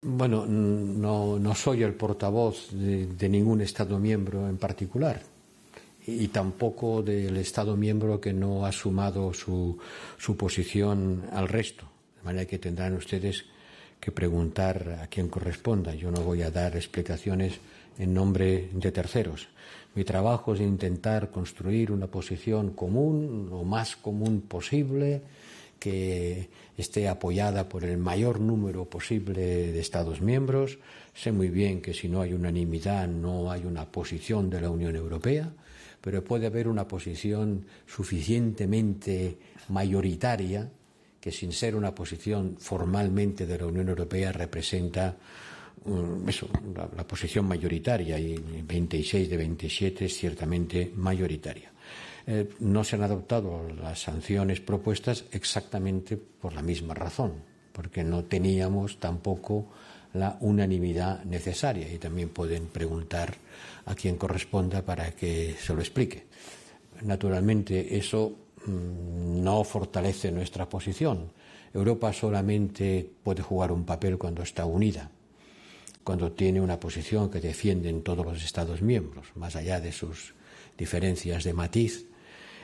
Bueno, no, soy el portavoz de, ningún Estado miembro en particular y tampoco del Estado miembro que no ha sumado su, posición al resto. De manera que tendrán ustedes que preguntar a quien corresponda. Yo no voy a dar explicaciones en nombre de terceros. Mi trabajo es intentar construir una posición común, o más común posible, que esté apoyada por el mayor número posible de Estados miembros. Sé muy bien que si no hay unanimidad no hay una posición de la Unión Europea, pero puede haber una posición suficientemente mayoritaria que sin ser una posición formalmente de la Unión Europea representa um, la, la posición mayoritaria y 26 de 27 es ciertamente mayoritaria. Eh, no se han adoptado las sanciones propuestas exactamente por la misma razón, porque no teníamos tampoco la unanimidad necesaria y también pueden preguntar a quien corresponda para que se lo explique. Naturalmente, eso mm, no fortalece nuestra posición. Europa solamente puede jugar un papel cuando está unida, cuando tiene una posición que defienden todos los Estados miembros, más allá de sus diferencias de matiz,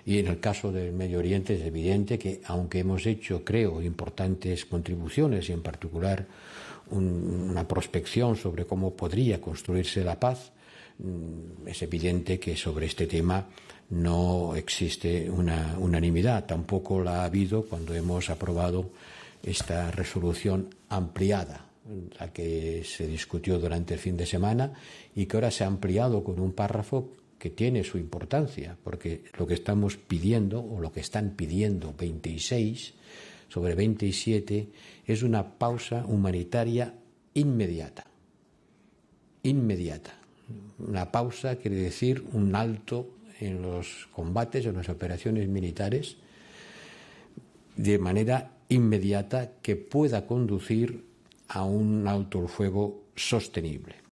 y en el caso del Medio Oriente es evidente que, aunque hemos hecho, creo, importantes contribuciones y en particular una prospección sobre cómo podría construirse la paz, mm, es evidente que sobre este tema no existe una unanimidad. Tampoco la ha habido cuando hemos aprobado esta resolución ampliada, la que se discutió durante el fin de semana y que ahora se ha ampliado con un párrafo que tiene su importancia, porque lo que estamos pidiendo, o lo que están pidiendo 26 sobre 27, es una pausa humanitaria inmediata. Inmediata. Una pausa quiere decir un alto en los combates, en las operaciones militares, de manera inmediata que pueda conducir a un alto el fuego sostenible.